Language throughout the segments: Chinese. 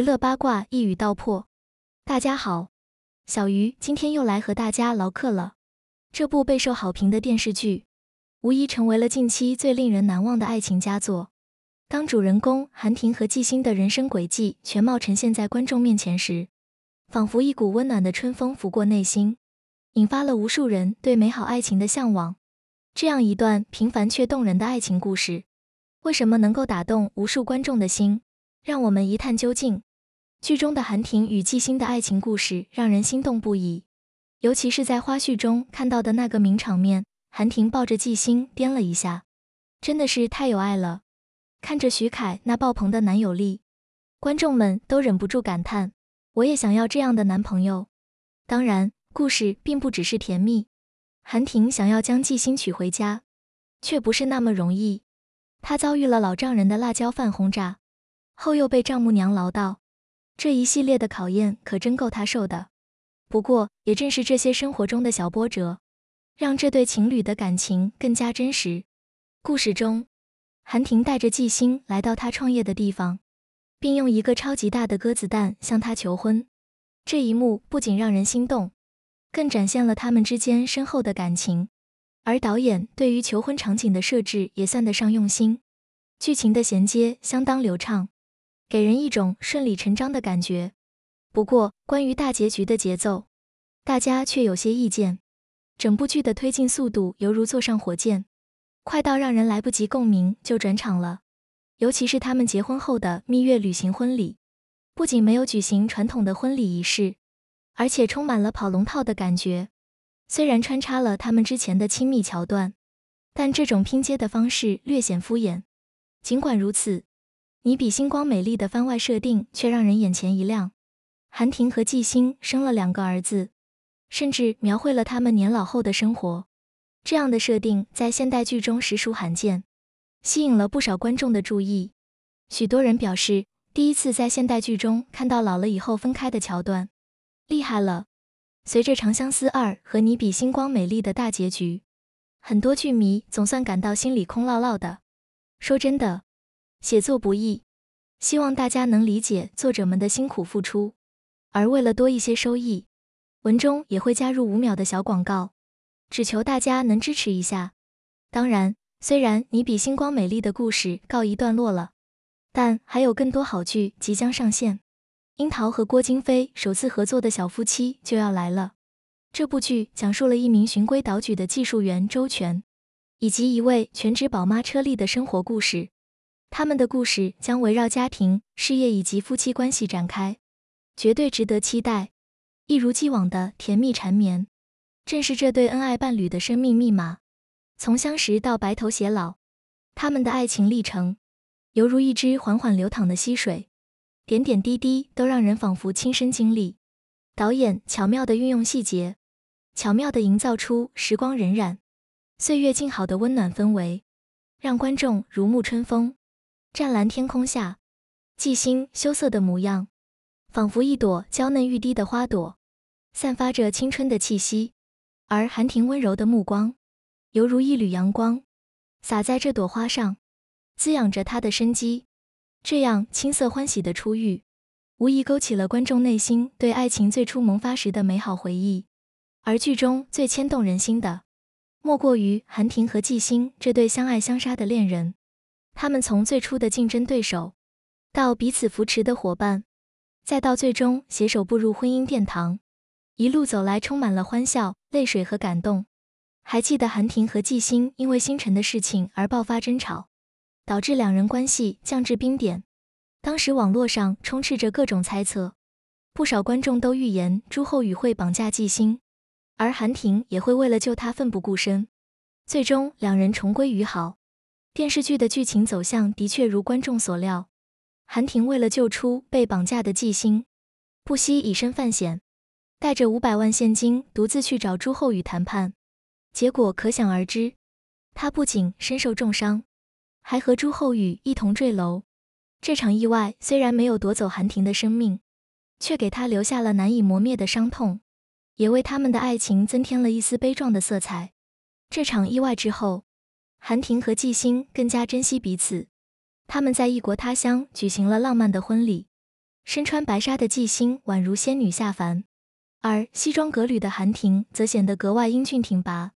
娱乐八卦一语道破。大家好，小鱼今天又来和大家唠嗑了。这部备受好评的电视剧，无疑成为了近期最令人难忘的爱情佳作。当主人公韩婷和纪星的人生轨迹全貌呈现在观众面前时，仿佛一股温暖的春风拂过内心，引发了无数人对美好爱情的向往。这样一段平凡却动人的爱情故事，为什么能够打动无数观众的心？让我们一探究竟。剧中的韩婷与纪星的爱情故事让人心动不已，尤其是在花絮中看到的那个名场面，韩婷抱着纪星颠了一下，真的是太有爱了。看着徐凯那爆棚的男友力，观众们都忍不住感叹：“我也想要这样的男朋友。”当然，故事并不只是甜蜜。韩婷想要将纪星娶回家，却不是那么容易。她遭遇了老丈人的辣椒饭轰炸，后又被丈母娘唠叨。这一系列的考验可真够他受的。不过，也正是这些生活中的小波折，让这对情侣的感情更加真实。故事中，韩婷带着纪星来到他创业的地方，并用一个超级大的鸽子蛋向他求婚。这一幕不仅让人心动，更展现了他们之间深厚的感情。而导演对于求婚场景的设置也算得上用心，剧情的衔接相当流畅。给人一种顺理成章的感觉。不过，关于大结局的节奏，大家却有些意见。整部剧的推进速度犹如坐上火箭，快到让人来不及共鸣就转场了。尤其是他们结婚后的蜜月旅行婚礼，不仅没有举行传统的婚礼仪式，而且充满了跑龙套的感觉。虽然穿插了他们之前的亲密桥段，但这种拼接的方式略显敷衍。尽管如此。《你比星光美丽》的番外设定却让人眼前一亮，韩婷和纪星生了两个儿子，甚至描绘了他们年老后的生活。这样的设定在现代剧中实属罕见，吸引了不少观众的注意。许多人表示，第一次在现代剧中看到老了以后分开的桥段，厉害了。随着《长相思二》和《你比星光美丽》的大结局，很多剧迷总算感到心里空落落的。说真的。写作不易，希望大家能理解作者们的辛苦付出。而为了多一些收益，文中也会加入五秒的小广告，只求大家能支持一下。当然，虽然《你比星光美丽》的故事告一段落了，但还有更多好剧即将上线。樱桃和郭京飞首次合作的小夫妻就要来了。这部剧讲述了一名循规蹈矩的技术员周全，以及一位全职宝妈车丽的生活故事。他们的故事将围绕家庭、事业以及夫妻关系展开，绝对值得期待。一如既往的甜蜜缠绵，正是这对恩爱伴侣的生命密码。从相识到白头偕老，他们的爱情历程犹如一支缓缓流淌的溪水，点点滴滴都让人仿佛亲身经历。导演巧妙地运用细节，巧妙地营造出时光荏苒、岁月静好的温暖氛围，让观众如沐春风。湛蓝天空下，纪星羞涩的模样，仿佛一朵娇嫩欲滴的花朵，散发着青春的气息；而韩婷温柔的目光，犹如一缕阳光，洒在这朵花上，滋养着她的生机。这样青涩欢喜的初遇，无疑勾起了观众内心对爱情最初萌发时的美好回忆。而剧中最牵动人心的，莫过于韩婷和纪星这对相爱相杀的恋人。他们从最初的竞争对手，到彼此扶持的伙伴，再到最终携手步入婚姻殿堂，一路走来充满了欢笑、泪水和感动。还记得韩婷和纪星因为星辰的事情而爆发争吵，导致两人关系降至冰点。当时网络上充斥着各种猜测，不少观众都预言朱厚宇会绑架纪星，而韩婷也会为了救他奋不顾身，最终两人重归于好。电视剧的剧情走向的确如观众所料，韩婷为了救出被绑架的纪星，不惜以身犯险，带着五百万现金独自去找朱厚宇谈判。结果可想而知，他不仅身受重伤，还和朱厚宇一同坠楼。这场意外虽然没有夺走韩婷的生命，却给他留下了难以磨灭的伤痛，也为他们的爱情增添了一丝悲壮的色彩。这场意外之后。韩婷和纪星更加珍惜彼此，他们在异国他乡举行了浪漫的婚礼。身穿白纱的纪星宛如仙女下凡，而西装革履的韩婷则显得格外英俊挺拔。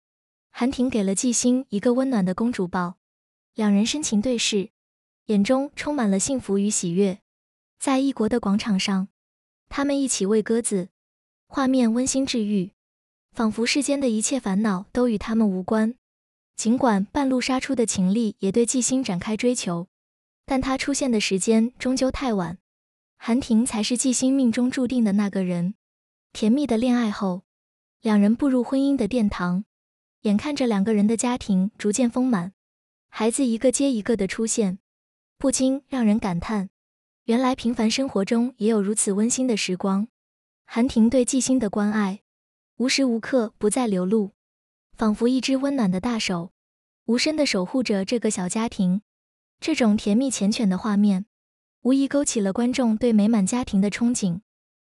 韩婷给了纪星一个温暖的公主抱，两人深情对视，眼中充满了幸福与喜悦。在异国的广场上，他们一起喂鸽子，画面温馨治愈，仿佛世间的一切烦恼都与他们无关。尽管半路杀出的秦丽也对纪星展开追求，但他出现的时间终究太晚。韩婷才是纪星命中注定的那个人。甜蜜的恋爱后，两人步入婚姻的殿堂，眼看着两个人的家庭逐渐丰满，孩子一个接一个的出现，不禁让人感叹：原来平凡生活中也有如此温馨的时光。韩婷对纪星的关爱，无时无刻不在流露。仿佛一只温暖的大手，无声地守护着这个小家庭。这种甜蜜缱绻的画面，无疑勾起了观众对美满家庭的憧憬。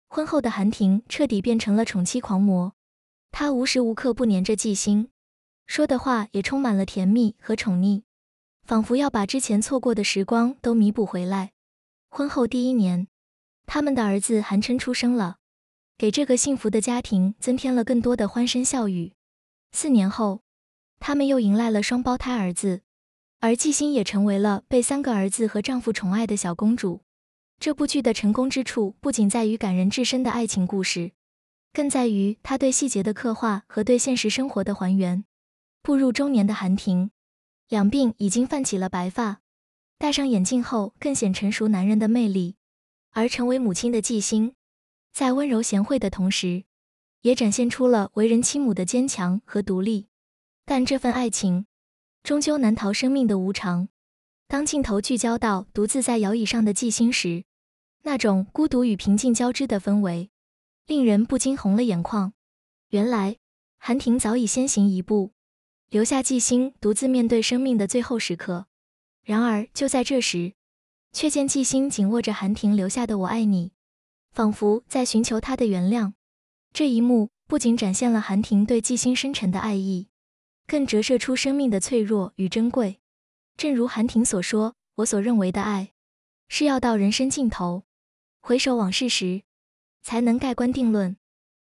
婚后的韩婷彻底变成了宠妻狂魔，她无时无刻不黏着纪星，说的话也充满了甜蜜和宠溺，仿佛要把之前错过的时光都弥补回来。婚后第一年，他们的儿子韩琛出生了，给这个幸福的家庭增添了更多的欢声笑语。四年后，他们又迎来了双胞胎儿子，而纪星也成为了被三个儿子和丈夫宠爱的小公主。这部剧的成功之处不仅在于感人至深的爱情故事，更在于他对细节的刻画和对现实生活的还原。步入中年的韩婷，两鬓已经泛起了白发，戴上眼镜后更显成熟男人的魅力；而成为母亲的纪星，在温柔贤惠的同时，也展现出了为人妻母的坚强和独立，但这份爱情终究难逃生命的无常。当镜头聚焦到独自在摇椅上的纪星时，那种孤独与平静交织的氛围，令人不禁红了眼眶。原来，韩婷早已先行一步，留下纪星独自面对生命的最后时刻。然而，就在这时，却见纪星紧握着韩婷留下的“我爱你”，仿佛在寻求她的原谅。这一幕不仅展现了韩婷对纪星深沉的爱意，更折射出生命的脆弱与珍贵。正如韩婷所说：“我所认为的爱，是要到人生尽头，回首往事时，才能盖棺定论。”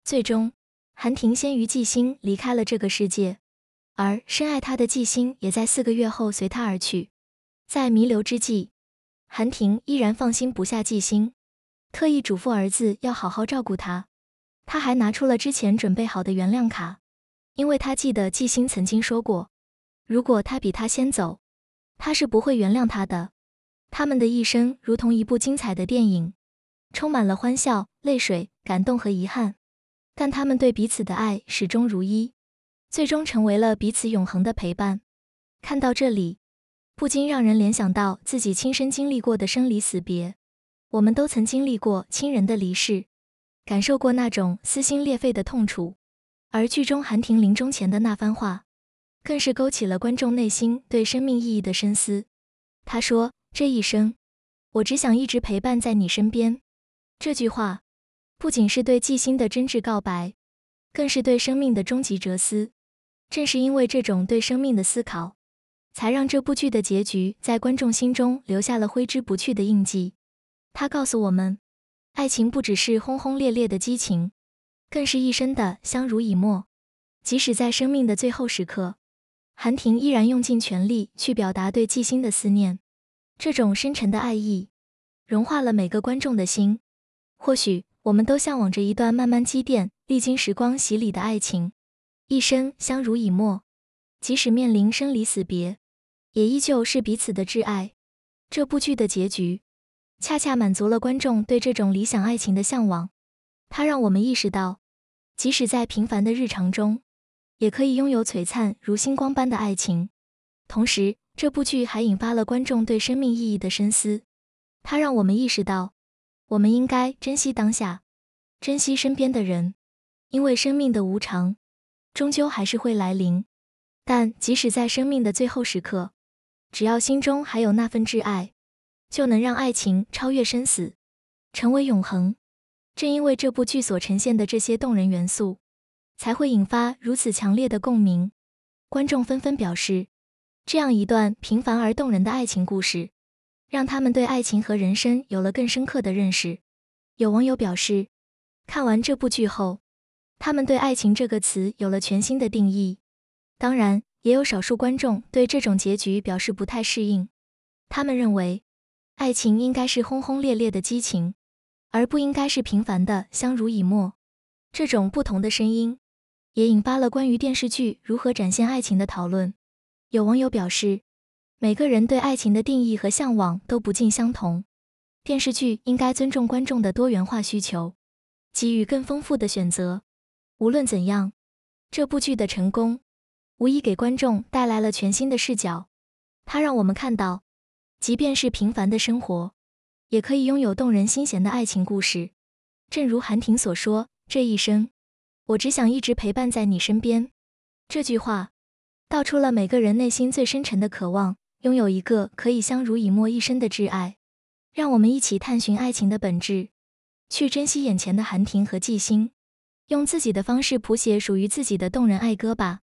最终，韩婷先于纪星离开了这个世界，而深爱她的纪星也在四个月后随他而去。在弥留之际，韩婷依然放心不下纪星，特意嘱咐儿子要好好照顾他。他还拿出了之前准备好的原谅卡，因为他记得纪星曾经说过，如果他比他先走，他是不会原谅他的。他们的一生如同一部精彩的电影，充满了欢笑、泪水、感动和遗憾，但他们对彼此的爱始终如一，最终成为了彼此永恒的陪伴。看到这里，不禁让人联想到自己亲身经历过的生离死别，我们都曾经历过亲人的离世。感受过那种撕心裂肺的痛楚，而剧中韩婷临终前的那番话，更是勾起了观众内心对生命意义的深思。她说：“这一生，我只想一直陪伴在你身边。”这句话不仅是对纪星的真挚告白，更是对生命的终极哲思。正是因为这种对生命的思考，才让这部剧的结局在观众心中留下了挥之不去的印记。他告诉我们。爱情不只是轰轰烈烈的激情，更是一生的相濡以沫。即使在生命的最后时刻，韩婷依然用尽全力去表达对纪星的思念。这种深沉的爱意融化了每个观众的心。或许我们都向往着一段慢慢积淀、历经时光洗礼的爱情，一生相濡以沫。即使面临生离死别，也依旧是彼此的挚爱。这部剧的结局。恰恰满足了观众对这种理想爱情的向往，它让我们意识到，即使在平凡的日常中，也可以拥有璀璨如星光般的爱情。同时，这部剧还引发了观众对生命意义的深思，它让我们意识到，我们应该珍惜当下，珍惜身边的人，因为生命的无常，终究还是会来临。但即使在生命的最后时刻，只要心中还有那份挚爱。就能让爱情超越生死，成为永恒。正因为这部剧所呈现的这些动人元素，才会引发如此强烈的共鸣。观众纷纷表示，这样一段平凡而动人的爱情故事，让他们对爱情和人生有了更深刻的认识。有网友表示，看完这部剧后，他们对爱情这个词有了全新的定义。当然，也有少数观众对这种结局表示不太适应，他们认为。爱情应该是轰轰烈烈的激情，而不应该是平凡的相濡以沫。这种不同的声音，也引发了关于电视剧如何展现爱情的讨论。有网友表示，每个人对爱情的定义和向往都不尽相同，电视剧应该尊重观众的多元化需求，给予更丰富的选择。无论怎样，这部剧的成功，无疑给观众带来了全新的视角，它让我们看到。即便是平凡的生活，也可以拥有动人心弦的爱情故事。正如韩婷所说：“这一生，我只想一直陪伴在你身边。”这句话道出了每个人内心最深沉的渴望——拥有一个可以相濡以沫一生的挚爱。让我们一起探寻爱情的本质，去珍惜眼前的韩婷和季星，用自己的方式谱写属于自己的动人爱歌吧。